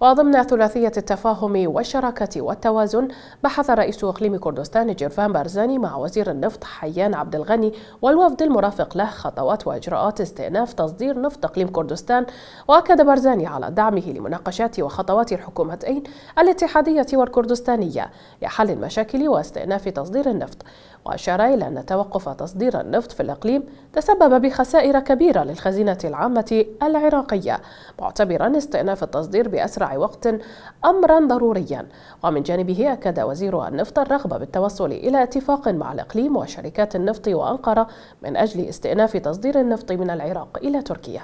وضمن ثلاثية التفاهم والشراكة والتوازن بحث رئيس إقليم كردستان جيرفان بارزاني مع وزير النفط حيان عبد الغني والوفد المرافق له خطوات وإجراءات استئناف تصدير نفط إقليم كردستان وأكد بارزاني على دعمه لمناقشات وخطوات الحكومتين الاتحادية والكردستانية لحل المشاكل واستئناف تصدير النفط وأشار إلى أن توقف تصدير النفط في الإقليم تسبب بخسائر كبيرة للخزينة العامة العراقية معتبرا استئناف التصدير بأسرع وقت أمرا ضروريا ومن جانبه أكد وزير النفط الرغبة بالتوصل إلى اتفاق مع الإقليم وشركات النفط وأنقرة من أجل استئناف تصدير النفط من العراق إلى تركيا